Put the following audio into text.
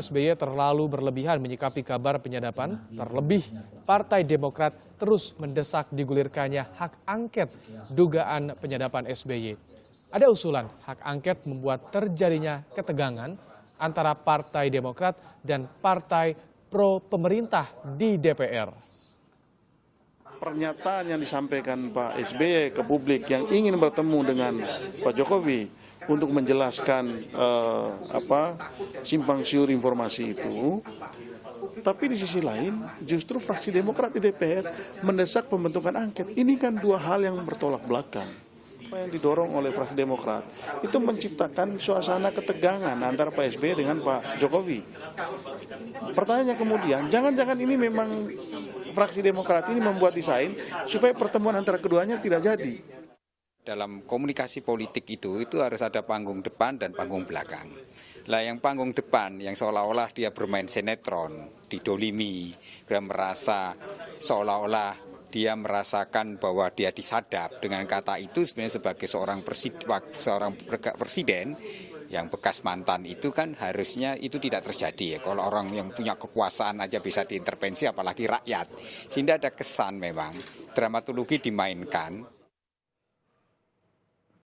SBY terlalu berlebihan menyikapi kabar penyadapan, terlebih Partai Demokrat terus mendesak digulirkannya hak angket dugaan penyadapan SBY. Ada usulan hak angket membuat terjadinya ketegangan antara Partai Demokrat dan Partai Pro Pemerintah di DPR. Pernyataan yang disampaikan Pak SBY ke publik yang ingin bertemu dengan Pak Jokowi untuk menjelaskan uh, apa simpang siur informasi itu. Tapi di sisi lain, justru fraksi Demokrat di DPR mendesak pembentukan angket. Ini kan dua hal yang bertolak belakang apa yang didorong oleh fraksi Demokrat itu menciptakan suasana ketegangan antara Pak SBY dengan Pak Jokowi. Pertanyaannya kemudian, jangan-jangan ini memang fraksi Demokrat ini membuat desain supaya pertemuan antara keduanya tidak jadi dalam komunikasi politik itu itu harus ada panggung depan dan panggung belakang. Lah yang panggung depan yang seolah-olah dia bermain sinetron, didolimi, dia merasa seolah-olah dia merasakan bahwa dia disadap dengan kata itu sebenarnya sebagai seorang presiden, seorang presiden yang bekas mantan itu kan harusnya itu tidak terjadi ya. Kalau orang yang punya kekuasaan aja bisa diintervensi apalagi rakyat. Sehingga ada kesan memang dramatologi dimainkan